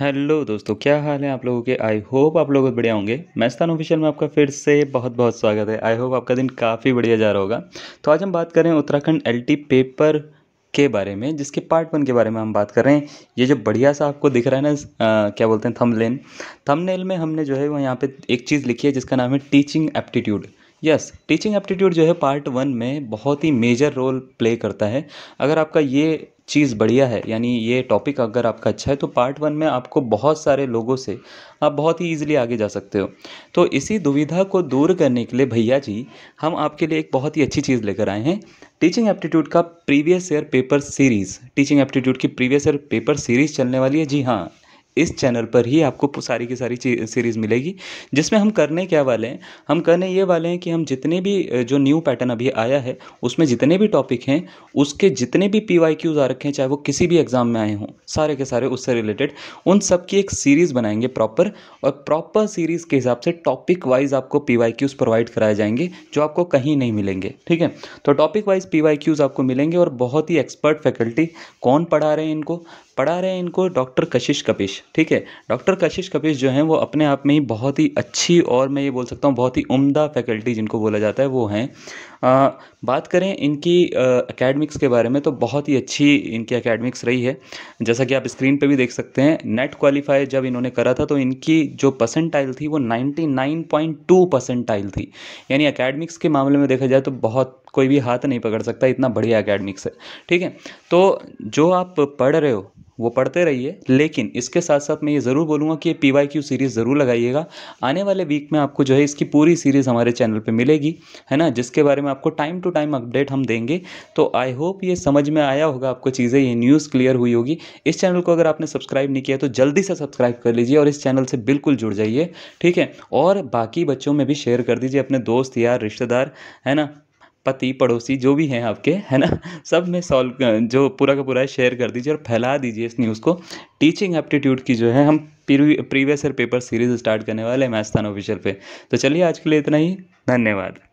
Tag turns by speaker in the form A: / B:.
A: hello दोस्तों क्या हाल है आप लोगों के आई होप आप लोग बढ़िया होंगे मैस्तान ऑफिशियल में आपका फिर से बहुत बहुत स्वागत है आई होप आपका दिन काफ़ी बढ़िया जा रहा होगा तो आज हम बात करें उत्तराखंड एलटी पेपर के बारे में जिसके पार्ट वन के बारे में हम बात कर रहे हैं ये जो बढ़िया सा आपको दिख रहा है ना आ, क्या बोलते हैं थमलेन थमनेल में हमने जो है वो यहाँ पर एक चीज़ लिखी है जिसका नाम है teaching aptitude yes teaching aptitude जो है पार्ट वन में बहुत ही मेजर रोल प्ले करता है अगर आपका ये चीज़ बढ़िया है यानी ये टॉपिक अगर आपका अच्छा है तो पार्ट वन में आपको बहुत सारे लोगों से आप बहुत ही ईजिली आगे जा सकते हो तो इसी दुविधा को दूर करने के लिए भैया जी हम आपके लिए एक बहुत ही अच्छी चीज़ लेकर आए हैं टीचिंग एप्टीट्यूड का previous year paper series teaching aptitude की प्रीवियस ईयर पेपर सीरीज़ चलने वाली है जी हाँ इस चैनल पर ही आपको सारी की सारी सीरीज़ मिलेगी जिसमें हम करने क्या वाले हैं हम करने ये वाले हैं कि हम जितने भी जो न्यू पैटर्न अभी आया है उसमें जितने भी टॉपिक हैं उसके जितने भी पी वाई क्यूज़ आ रखे हैं चाहे वो किसी भी एग्ज़ाम में आए हों सारे के सारे उससे रिलेटेड उन सब की एक सीरीज़ बनाएंगे प्रॉपर और प्रॉपर सीरीज़ के हिसाब से टॉपिक वाइज आपको पी वाई क्यूज़ प्रोवाइड कराए जाएंगे जो आपको कहीं नहीं मिलेंगे ठीक है तो topic wise P Y Qs आपको मिलेंगे और बहुत ही एक्सपर्ट फैकल्टी कौन पढ़ा रहे हैं इनको पढ़ा रहे हैं इनको डॉक्टर कशिश कपिश ठीक है डॉक्टर कशिश कपिश जो हैं वो अपने आप में ही बहुत ही अच्छी और मैं ये बोल सकता हूँ बहुत ही उम्दा फैकल्टी जिनको बोला जाता है वो हैं बात करें इनकी एकेडमिक्स के बारे में तो बहुत ही अच्छी इनकी एकेडमिक्स रही है जैसा कि आप स्क्रीन पर भी देख सकते हैं नेट क्वालिफाई जब इन्होंने करा था तो इनकी जो पर्सेंटाइल थी वो नाइन्टी परसेंटाइल थी यानी अकेडमिक्स के मामले में देखा जाए तो बहुत कोई भी हाथ नहीं पकड़ सकता इतना बढ़िया अकेडमिक्स है ठीक है तो जो आप पढ़ रहे हो वो पढ़ते रहिए लेकिन इसके साथ साथ मैं ये ज़रूर बोलूँगा कि ये पी वाई क्यू सीरीज़ ज़रूर लगाइएगा आने वाले वीक में आपको जो है इसकी पूरी सीरीज़ हमारे चैनल पर मिलेगी है ना जिसके बारे में आपको टाइम टू टाइम अपडेट हम देंगे तो आई होप ये समझ में आया होगा आपको चीज़ें ये न्यूज़ क्लियर हुई होगी इस चैनल को अगर आपने सब्सक्राइब नहीं किया तो जल्दी से सब्सक्राइब कर लीजिए और इस चैनल से बिल्कुल जुड़ जाइए ठीक है और बाकी बच्चों में भी शेयर कर दीजिए अपने दोस्त यार रिश्तेदार है ना पति पड़ोसी जो भी हैं आपके है ना सब में सॉल्व जो पूरा का पूरा शेयर कर दीजिए और फैला दीजिए इस न्यूज़ को टीचिंग एप्टीट्यूड की जो है हम previous year paper series start करने वाले हैं मैस्थान ऑफिशियल पे तो चलिए आज के लिए इतना ही धन्यवाद